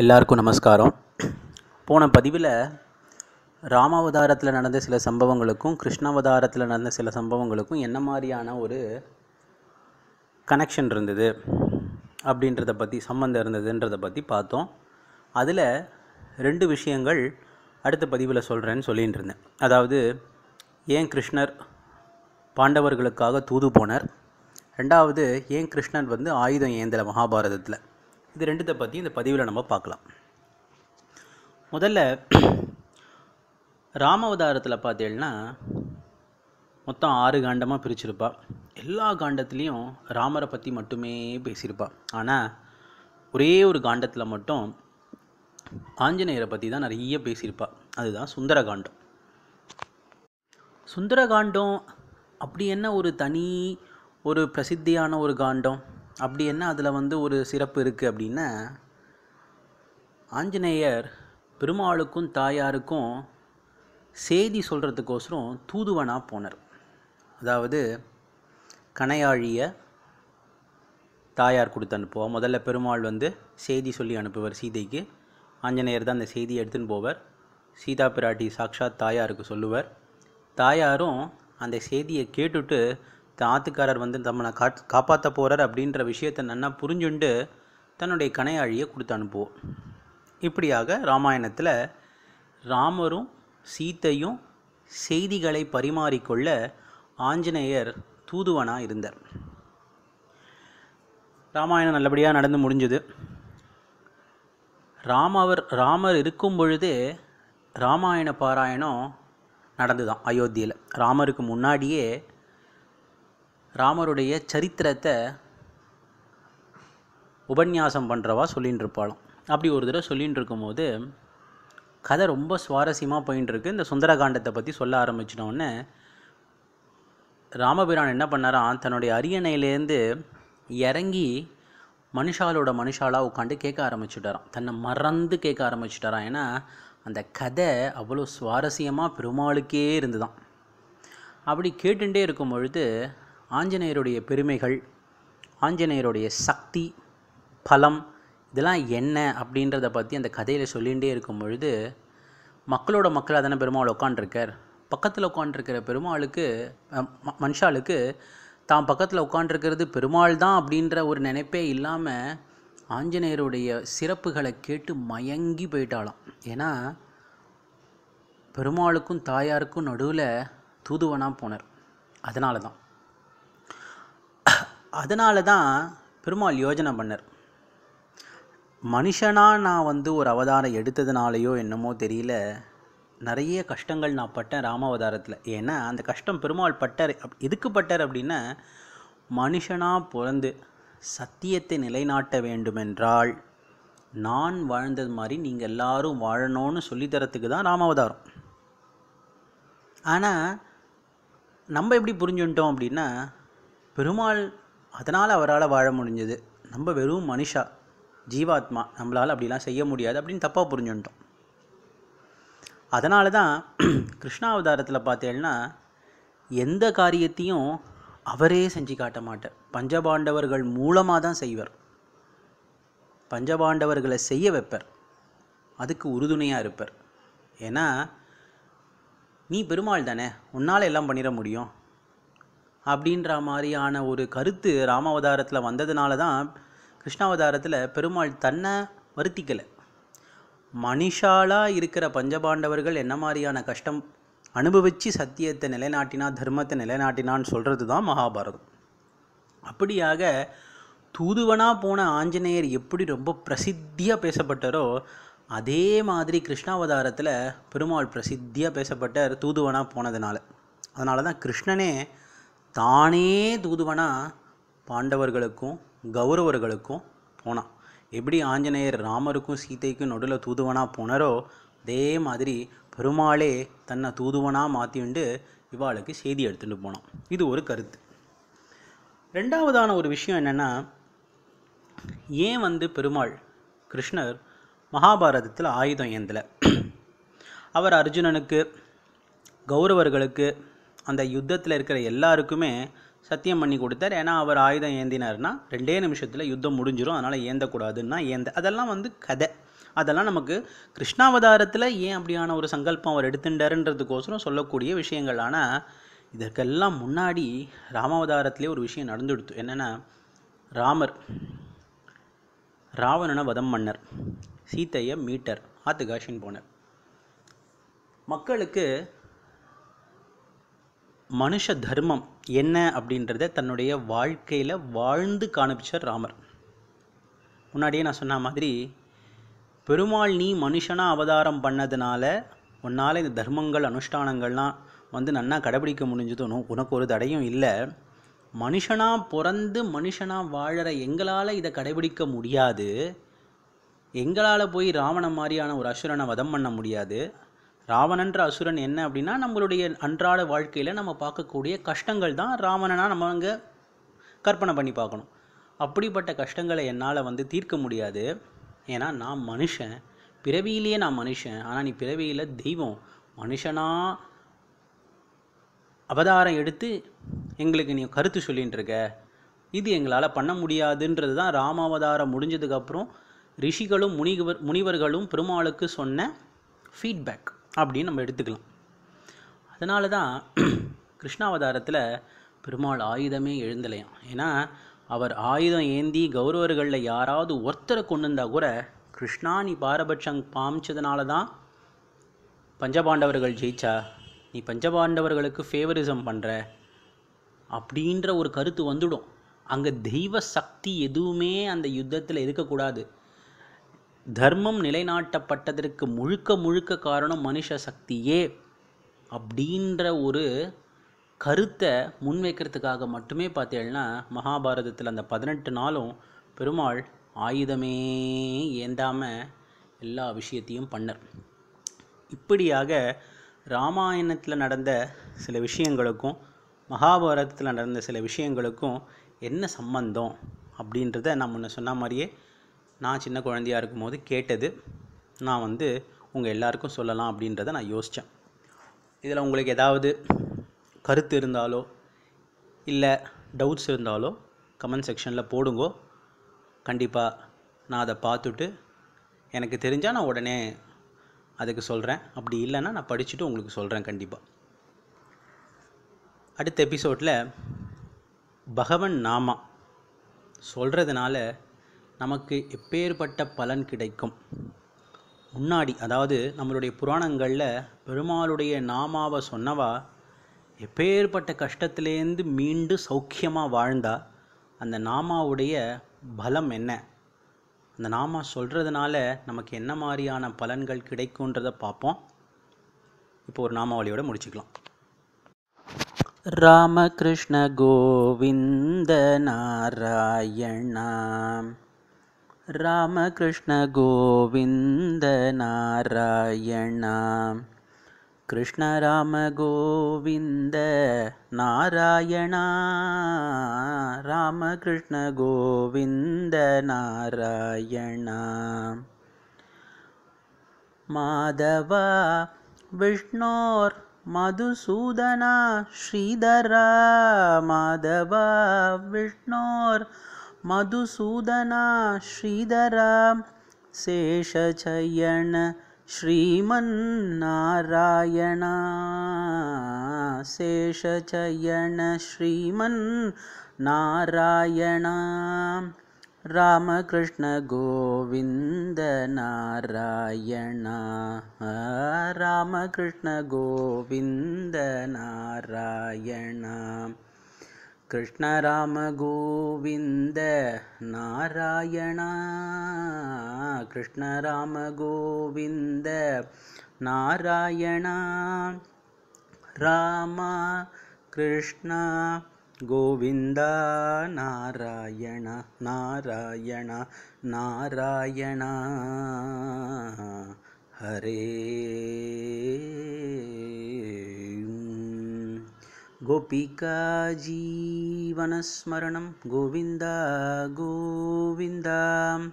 எல்லாருக்கும் நமஸ்காரம் போன பதிவில் ராமாவதாரத்தில் நடந்த சில சம்பவங்களுக்கும் கிருஷ்ணாவதாரத்தில் நடந்த சில சம்பவங்களுக்கும் என்ன மாதிரியான ஒரு கனெக்ஷன் இருந்தது அப்படின்றத பற்றி சம்மந்தம் இருந்ததுன்றத பற்றி பார்த்தோம் அதில் ரெண்டு விஷயங்கள் அடுத்த பதிவில் சொல்கிறேன்னு சொல்லிகிட்டு இருந்தேன் அதாவது ஏன் கிருஷ்ணர் பாண்டவர்களுக்காக தூது போனார் ரெண்டாவது ஏன் கிருஷ்ணன் வந்து ஆயுதம் ஏந்தலை மகாபாரதத்தில் இது ரெண்டுத்தை பற்றி இந்த பதிவில் நம்ம பார்க்கலாம் முதல்ல ராமவதாரத்தில் பார்த்தீங்கன்னா மொத்தம் ஆறு காண்டமாக பிரிச்சிருப்பா எல்லா காண்டத்துலேயும் ராமரை பற்றி மட்டுமே பேசியிருப்பா ஆனால் ஒரே ஒரு காண்டத்தில் மட்டும் ஆஞ்சநேயரை பற்றி தான் நிறைய பேசியிருப்பா அதுதான் சுந்தரகாண்டம் சுந்தரகாண்டம் அப்படி என்ன ஒரு தனி ஒரு பிரசித்தியான ஒரு காண்டம் அப்படி என்ன அதில் வந்து ஒரு சிறப்பு இருக்குது அப்படின்னா ஆஞ்சநேயர் பெருமாளுக்கும் தாயாருக்கும் செய்தி சொல்கிறதுக்கோசரம் தூதுவனாக போனார் அதாவது கனையாழிய தாயார் கொடுத்து அனுப்புவோம் முதல்ல பெருமாள் வந்து செய்தி சொல்லி அனுப்புவார் சீதைக்கு ஆஞ்சநேயர் தான் அந்த செய்தியை எடுத்துன்னு போவார் சீதா பிராட்டி சாக்ஷாத் தாயாருக்கு சொல்லுவார் தாயாரும் அந்த செய்தியை கேட்டுட்டு ஆத்துக்காரர் வந்து தம்மனை கா காப்பாற்ற போகிறார் அப்படின்ற விஷயத்தை நன்னா புரிஞ்சுண்டு தன்னுடைய கணையாழியை கொடுத்து அனுப்புவோம் இப்படியாக ராமாயணத்தில் ராமரும் சீத்தையும் செய்திகளை பரிமாறிக்கொள்ள ஆஞ்சநேயர் தூதுவனாக இருந்தார் ராமாயணம் நல்லபடியாக நடந்து முடிஞ்சுது ராமவர் ராமர் இருக்கும் பொழுதே ராமாயண பாராயணம் நடந்துதான் அயோத்தியில் ராமருக்கு முன்னாடியே ராமருடைய சரித்திரத்தை உபன்யாசம் பண்ணுறவா சொல்லின்னு இருப்பாளாம் அப்படி ஒரு தடவை சொல்லின்னு இருக்கும்போது கதை ரொம்ப சுவாரஸ்யமாக போயின்ட்டுருக்கு இந்த சுந்தரகாண்டத்தை பற்றி சொல்ல ஆரம்பிச்சினோடனே ராமபிரான் என்ன பண்ணாரான் தன்னுடைய அரியணையிலேருந்து இறங்கி மனுஷாலோட மனுஷாலாக உட்காந்து கேட்க ஆரம்பிச்சுட்டாரான் தன்னை மறந்து கேட்க ஆரம்பிச்சுட்டாரான் ஏன்னா அந்த கதை அவ்வளோ சுவாரஸ்யமாக பெருமாளுக்கே இருந்துதான் அப்படி கேட்டுகிட்டே இருக்கும் பொழுது ஆஞ்சநேயருடைய பெருமைகள் ஆஞ்சநேயருடைய சக்தி பலம் இதெல்லாம் என்ன அப்படின்றத பற்றி அந்த கதையில் சொல்லிகிட்டே இருக்கும் பொழுது மக்களோட மக்கள் தானே பெருமாள் உட்காண்டிருக்கார் பக்கத்தில் உட்காண்டிருக்கிற பெருமாளுக்கு மனுஷாளுக்கு தான் பக்கத்தில் உட்காண்டிருக்கிறது பெருமாள் தான் அப்படின்ற ஒரு நினைப்பே இல்லாமல் ஆஞ்சநேயருடைய சிறப்புகளை கேட்டு மயங்கி போயிட்டாலாம் ஏன்னா பெருமாளுக்கும் தாயாருக்கும் நடுவில் தூதுவனாக போனார் அதனால தான் அதனால தான் பெருமாள் யோஜனை பண்ணர் மனுஷனாக நான் வந்து ஒரு அவதாரம் எடுத்ததுனாலையோ என்னமோ தெரியல நிறைய கஷ்டங்கள் நான் பட்டேன் ராமாவதாரத்தில் ஏன்னா அந்த கஷ்டம் பெருமாள் அப் எதுக்கு பட்டர் அப்படின்னா மனுஷனாக பிறந்து சத்தியத்தை நிலைநாட்ட வேண்டுமென்றால் நான் வாழ்ந்தது மாதிரி நீங்கள் எல்லோரும் வாழணும்னு சொல்லித்தரத்துக்கு தான் ராமாவதாரம் ஆனால் நம்ம எப்படி புரிஞ்சுட்டோம் அப்படின்னா பெருமாள் அதனால் அவரால் வாழ முடிஞ்சது நம்ம வெறும் மனுஷா ஜீவாத்மா நம்மளால் அப்படிலாம் செய்ய முடியாது அப்படின்னு தப்பாக புரிஞ்சுட்டோம் அதனால தான் கிருஷ்ணாவதாரத்தில் பார்த்தேன்னா எந்த காரியத்தையும் அவரே செஞ்சு காட்ட மாட்டார் பஞ்சபாண்டவர்கள் மூலமாக தான் செய்வர் பஞ்சபாண்டவர்களை செய்ய வைப்பர் அதுக்கு உறுதுணையாக இருப்பார் ஏன்னா நீ பெருமாள் தானே உன்னால் எல்லாம் பண்ணிட முடியும் அப்படின்ற மாதிரியான ஒரு கருத்து ராமாவதாரத்தில் வந்ததுனால தான் கிருஷ்ணாவதாரத்தில் பெருமாள் தன்னை வருத்திக்கலை மனுஷாலாக இருக்கிற பஞ்சபாண்டவர்கள் என்ன மாதிரியான கஷ்டம் அனுபவித்து சத்தியத்தை நிலைநாட்டினா தர்மத்தை நிலைநாட்டினான்னு சொல்கிறது தான் மகாபாரதம் அப்படியாக தூதுவனாக போன ஆஞ்சநேயர் எப்படி ரொம்ப பிரசித்தியாக பேசப்பட்டாரோ அதே மாதிரி கிருஷ்ணாவதாரத்தில் பெருமாள் பிரசித்தியாக பேசப்பட்டார் தூதுவனாக போனதுனால அதனால தான் கிருஷ்ணனே தானே தூதுவனா பாண்டவர்களுக்கும் கௌரவர்களுக்கும் போனான் எப்படி ஆஞ்சநேயர் ராமருக்கும் சீதைக்கும் நடுவில் தூதுவனாக போனாரோ அதே மாதிரி பெருமாளே தன்னை தூதுவனாக மாற்றிண்டு இவாளுக்கு செய்தி எடுத்துகிட்டு போனான் இது ஒரு கருத்து ரெண்டாவதான ஒரு விஷயம் என்னென்னா ஏன் வந்து பெருமாள் கிருஷ்ணர் மகாபாரதத்தில் ஆயுதம் ஏந்தலை அவர் அர்ஜுனனுக்கு கௌரவர்களுக்கு அந்த யுத்தத்தில் இருக்கிற எல்லாருக்குமே சத்தியம் பண்ணி கொடுத்தார் ஏன்னா அவர் ஆயுதம் ஏந்தினார்னா ரெண்டே நிமிஷத்தில் யுத்தம் முடிஞ்சிடும் அதனால் ஏந்தக்கூடாதுன்னா ஏந்த அதெல்லாம் வந்து கதை அதெல்லாம் நமக்கு கிருஷ்ணாவதாரத்தில் ஏன் அப்படியான ஒரு சங்கல்பம் அவர் எடுத்துட்டாருன்றதுக்கோசரம் சொல்லக்கூடிய விஷயங்கள் ஆனால் இதற்கெல்லாம் முன்னாடி ராமாவதாரத்திலே ஒரு விஷயம் நடந்துடுத்து என்னென்னா ராமர் ராவணன வதம் மன்னர் சீத்தைய மீட்டர் ஆத்து காஷின் போனர் மக்களுக்கு மனுஷ தர்மம் என்ன அப்படின்றத தன்னுடைய வாழ்க்கையில் வாழ்ந்து காண்பிச்சார் ராமர் முன்னாடியே நான் சொன்ன மாதிரி பெருமாள் நீ மனுஷனாக அவதாரம் பண்ணதுனால உன்னால் இந்த தர்மங்கள் அனுஷ்டானங்கள்லாம் வந்து நன்னா கடைபிடிக்க முடிஞ்சதுன்னு உனக்கு ஒரு தடையும் இல்லை மனுஷனாக பிறந்து மனுஷனாக வாழற எங்களால் இதை கடைபிடிக்க முடியாது எங்களால் போய் ராவண மாதிரியான ஒரு அசுரனை வதம் பண்ண முடியாது ராவணன்ற அசுரன் என்ன அப்படின்னா நம்மளுடைய அன்றாட வாழ்க்கையில் நம்ம பார்க்கக்கூடிய கஷ்டங்கள் தான் ராவணனாக நம்ம அங்கே கற்பனை பண்ணி பார்க்கணும் அப்படிப்பட்ட கஷ்டங்களை என்னால் வந்து தீர்க்க முடியாது ஏன்னா நான் மனுஷன் பிறவியிலேயே நான் மனுஷன் ஆனால் நீ பிறவியில் தெய்வம் மனுஷனாக அவதாரம் எடுத்து எங்களுக்கு நீ கருத்து சொல்லிகிட்டு இருக்க இது எங்களால் பண்ண முடியாதுன்றது தான் ராமாவதாரம் முடிஞ்சதுக்கப்புறம் ரிஷிகளும் முனிவர் முனிவர்களும் பெருமாளுக்கு சொன்ன ஃபீட்பேக் அப்படின்னு நம்ம எடுத்துக்கலாம் அதனால தான் கிருஷ்ணாவதாரத்தில் பெருமாள் ஆயுதமே எழுந்தலையாம் ஏன்னா அவர் ஆயுதம் ஏந்தி கௌரவர்களில் யாராவது ஒருத்தரை கொண்டு இருந்தால் கூட கிருஷ்ணா நீ பாரபட்சம் பாமிச்சதுனால தான் பஞ்சபாண்டவர்கள் ஜெயிச்சா நீ பஞ்சபாண்டவர்களுக்கு ஃபேவரிசம் பண்ணுற அப்படின்ற ஒரு கருத்து வந்துடும் அங்கே தெய்வ சக்தி எதுவுமே அந்த யுத்தத்தில் இருக்கக்கூடாது தர்மம் நிலைநாட்டப்பட்டதற்கு முழுக்க முழுக்க காரணம் மனுஷ சக்தியே அப்படின்ற ஒரு கருத்தை முன்வைக்கிறதுக்காக மட்டுமே பார்த்தேன்னா மகாபாரதத்தில் அந்த பதினெட்டு நாளும் பெருமாள் ஆயுதமே ஏந்தாமல் எல்லா விஷயத்தையும் பண்ணர் இப்படியாக ராமாயணத்தில் நடந்த சில விஷயங்களுக்கும் மகாபாரதத்தில் நடந்த சில விஷயங்களுக்கும் என்ன சம்பந்தம் அப்படின்றத நான் முன்ன சொன்ன மாதிரியே நான் சின்ன குழந்தையாக இருக்கும்போது கேட்டது நான் வந்து உங்கள் எல்லாருக்கும் சொல்லலாம் அப்படின்றத நான் யோசித்தேன் இதில் உங்களுக்கு ஏதாவது கருத்து இருந்தாலோ இல்லை டவுட்ஸ் இருந்தாலோ கமெண்ட் செக்ஷனில் போடுங்கோ கண்டிப்பாக நான் அதை பார்த்துட்டு எனக்கு தெரிஞ்சால் நான் உடனே அதுக்கு சொல்கிறேன் அப்படி இல்லைன்னா நான் படிச்சுட்டு உங்களுக்கு சொல்கிறேன் கண்டிப்பாக அடுத்த எபிசோடில் பகவன் நாமா சொல்கிறதுனால நமக்கு எப்பேற்பட்ட பலன் கிடைக்கும் முன்னாடி அதாவது நம்மளுடைய புராணங்களில் பெருமாளுடைய நாமாவை சொன்னவா எப்பேற்பட்ட கஷ்டத்துலேருந்து மீண்டு சௌக்கியமாக வாழ்ந்தா அந்த நாமாவுடைய பலம் என்ன அந்த நாமா சொல்கிறதுனால நமக்கு என்ன மாதிரியான பலன்கள் கிடைக்குன்றதை பார்ப்போம் இப்போ ஒரு நாமாவளியோட முடிச்சுக்கலாம் ராமகிருஷ்ண கோவிந்த நாராயணா रामकृष्ण गोविन्द नारायण कृष्ण राम गोविन्द नारायण रामकृष्ण गोविन्द नारायण माधव विष्णोर् मधुसूदना श्रीधरा माधव विष्णोर् मधुसूदना श्रीधरा शेषचयण श्रीमन्नारायण शेषचयण श्रीमन्नारायण रामकृष्णगोविन्दनारायण रामकृष्णगोविन्दनारायण नारायण कृष्णरामगोविन्द नारायण कृष्णरामगोविन्द नारायण राम कृष्ण गोविन्द नारायण नारायण नारायण हरे जीवनस्मरणं गोविन्दा गोविन्दाम्